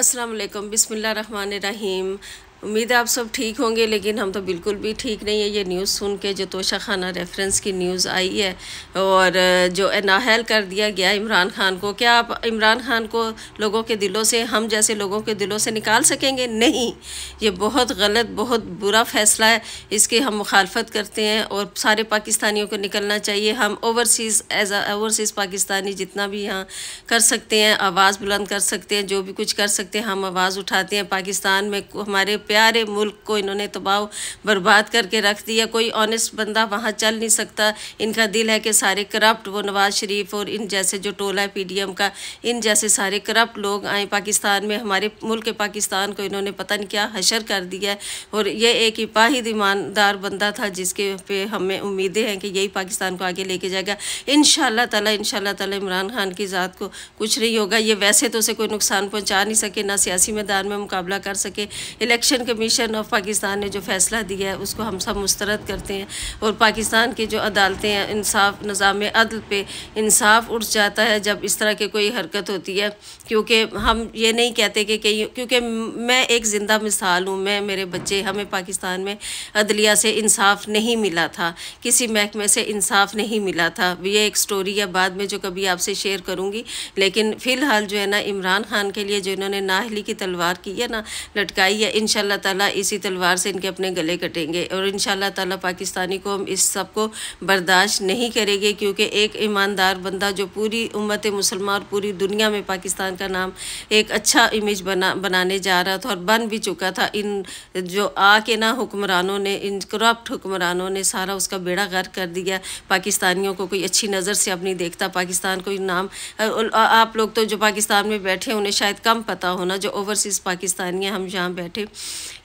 अस्सलाम वालेकुम रहीम उम्मीद है आप सब ठीक होंगे लेकिन हम तो बिल्कुल भी ठीक नहीं है ये न्यूज़ सुन के जो तोशा खाना रेफरेंस की न्यूज़ आई है और जो नाहल कर दिया गया इमरान खान को क्या आप इमरान खान को लोगों के दिलों से हम जैसे लोगों के दिलों से निकाल सकेंगे नहीं ये बहुत गलत बहुत बुरा फ़ैसला है इसकी हम मुखालफत करते हैं और सारे पाकिस्तानियों को निकलना चाहिए हम ओवरसीज़ एज ओवरसीज़ पाकिस्तानी जितना भी यहाँ कर सकते हैं आवाज़ बुलंद कर सकते हैं जो भी कुछ कर सकते हैं हम आवाज़ उठाते हैं पाकिस्तान में हमारे प्यारे मुल्क को इन्होंने तबाह तो बर्बाद करके रख दिया कोई ऑनेस्ट बंदा वहाँ चल नहीं सकता इनका दिल है कि सारे करप्ट वो नवाज़ शरीफ और इन जैसे जो टोला है पीडीएम का इन जैसे सारे करप्ट लोग आए पाकिस्तान में हमारे मुल्क पाकिस्तान को इन्होंने पता नहीं क्या हशर कर दिया है और ये एक इपाहिद ईमानदार बंदा था जिसके पे हमें उम्मीदें हैं कि यही पाकिस्तान को आगे लेके जाएगा इन ताला इन ताला इमरान खान की ज़ात को कुछ नहीं होगा ये वैसे तो उसे कोई नुकसान पहुँचा नहीं सके ना सियासी मैदान में मुकाबला कर सके election election commission of Pakistan ने जो फैसला दिया है उसको हम सब मुस्तरद करते हैं और पाकिस्तान की जो अदालतें हैं इंसाफ निज़ाम अदल पर इंसाफ उठ जाता है जब इस तरह की कोई हरकत होती है क्योंकि हम ये नहीं कहते कि कहीं क्योंकि मैं एक ज़िंदा मिसाल हूँ मैं मेरे बच्चे हमें पाकिस्तान में अदलिया से इंसाफ नहीं मिला था किसी महकमे से इंसाफ नहीं मिला था ये एक स्टोरी है बाद में जो कभी आपसे शेयर करूँगी लेकिन फ़िलहाल जो है ना इमरान खान के लिए जो इन्होंने नाहली की तलवार की है ना लटकाई है इनशा इंशाल्लाह ताला इसी तलवार से इनके अपने गले कटेंगे और इन ताला पाकिस्तानी को हम इस सब को बर्दाश्त नहीं करेंगे क्योंकि एक ईमानदार बंदा जो पूरी उम्मत मुसलमान और पूरी दुनिया में पाकिस्तान का नाम एक अच्छा इमेज बना बनाने जा रहा था और बन भी चुका था इन जो आके ना हुक्मरानों ने इन करप्ट हुक्मरानों ने सारा उसका बेड़ा गर्क कर दिया पाकिस्तानियों को कोई अच्छी नज़र से अब नहीं देखता पाकिस्तान को नाम आप लोग तो जो पाकिस्तान में बैठे उन्हें शायद कम पता होना जो ओवरसीज़ पाकिस्तानी हैं हम जहाँ बैठे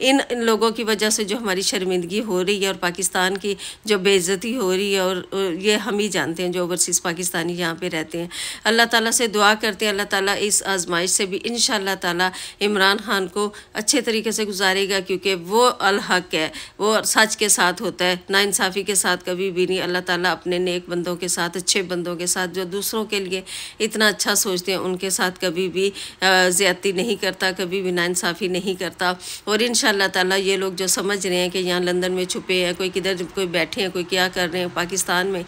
इन लोगों की वजह से जो हमारी शर्मिंदगी हो रही है और पाकिस्तान की जो बेजती हो रही है और ये हम ही जानते हैं जो ओवरसीज़ पाकिस्तानी यहाँ पर रहते हैं अल्लाह ताली से दुआ करते हैं अल्लाह ताली इस आजमाइश से भी इन ताला इमरान खान को अच्छे तरीके से गुजारेगा क्योंकि वो अलहक है वो सच के साथ होता है इंसाफ़ी के साथ कभी भी नहीं अल्लाह ताली अपने नेक बंदों के साथ अच्छे बंदों के साथ जो दूसरों के लिए इतना अच्छा सोचते हैं उनके साथ कभी भी ज़्यादती नहीं करता कभी भी नाानसाफ़ी नहीं करता और और इन ताला ये लोग जो समझ रहे हैं कि यहाँ लंदन में छुपे हैं कोई किधर कोई बैठे हैं कोई क्या कर रहे हैं पाकिस्तान में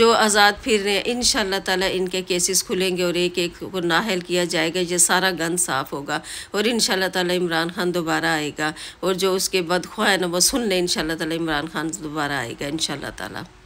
जो आज़ाद फिर रहे हैं इन ताला इनके केसेस खुलेंगे और एक एक को नाहल किया जाएगा ये सारा गंद साफ़ होगा और इन ताला इमरान खान दोबारा आएगा और जो उसके बदख्वाह है ना वो सुन लें इन ताला इमरान खान दोबारा आएगा इन ताला